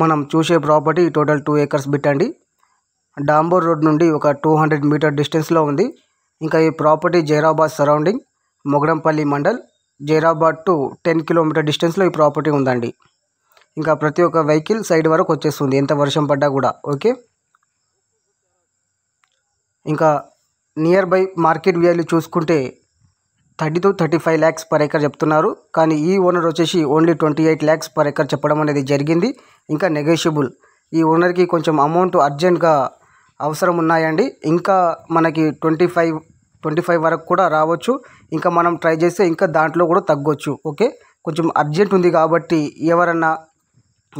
మనం చూసే property total two acres bit అండి డాంబోర్ రోడ్ నుండి ఒక టూ హండ్రెడ్ మీటర్ డిస్టెన్స్లో ఉంది ఇంకా ఈ property Zaheerabad surrounding Mogudampally mandal Zaheerabad to ten kilometre డిస్టెన్స్లో ఈ ప్రాపర్టీ ఉందండి ఇంకా ప్రతి ఒక్క వెహికల్ సైడ్ వరకు వచ్చేస్తుంది ఎంత వర్షం పడ్డా కూడా ఓకే ఇంకా నియర్ బై మార్కెట్ వ్యాల్యూ చూసుకుంటే thirty to thirty five lakhs per acre చెప్తున్నారు కానీ ఈ ఓనర్ వచ్చేసి only twenty eight lakhs per acre చెప్పడం అనేది జరిగింది ఇంకా నెగోషియబుల్ ఈ ఓనర్కి కొంచెం అమౌంట్ అర్జెంట్గా అవసరం ఉన్నాయండి ఇంకా మనకి ట్వంటీ ఫైవ్ ట్వంటీ ఫైవ్ వరకు కూడా రావచ్చు ఇంకా మనం ట్రై చేస్తే ఇంకా దాంట్లో కూడా తగ్గొచ్చు ఓకే కొంచెం అర్జెంట్ ఉంది కాబట్టి ఎవరన్నా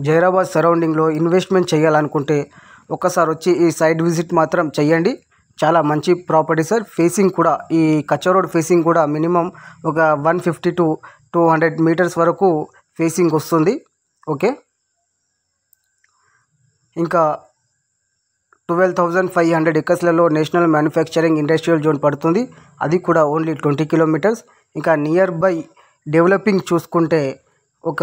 జైరాబాద్ సరౌండింగ్లో ఇన్వెస్ట్మెంట్ చేయాలనుకుంటే ఒక్కసారి వచ్చి ఈ సైట్ విజిట్ మాత్రం చేయండి చాలా మంచి ప్రాపర్టీ సార్ ఫేసింగ్ కూడా ఈ కచ్చా రోడ్ ఫేసింగ్ కూడా మినిమం ఒక one fifty to two hundred metres వరకు ఫేసింగ్ వస్తుంది ఓకే ఇంకా ట్వెల్వ్ థౌజండ్ ఫైవ్ హండ్రెడ్ ఎకర్స్లలో నేషనల్ మ్యానుఫ్యాక్చరింగ్ ఇండస్ట్రియల్ జోన్ పడుతుంది అది కూడా ఓన్లీ ట్వంటీ కిలోమీటర్స్ ఇంకా నియర్ బై డెవలపింగ్ చూసుకుంటే ఒక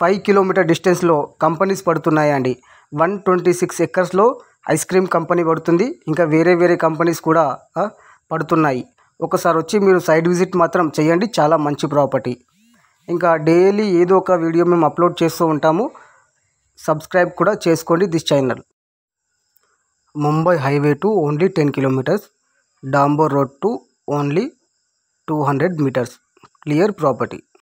ఫైవ్ కిలోమీటర్ డిస్టెన్స్లో కంపెనీస్ పడుతున్నాయండి వన్ ట్వంటీ సిక్స్ ఎకర్స్లో ఐస్ క్రీమ్ కంపెనీ పడుతుంది ఇంకా వేరే వేరే కంపెనీస్ కూడా పడుతున్నాయి ఒకసారి వచ్చి మీరు సైడ్ విజిట్ మాత్రం చేయండి చాలా మంచి ప్రాపర్టీ ఇంకా డైలీ ఏదో ఒక వీడియో మేము అప్లోడ్ చేస్తూ ఉంటాము సబ్స్క్రైబ్ కూడా చేసుకోండి this channel Mumbai highway to only ten kilometres Dambor road to only two hundred metres clear property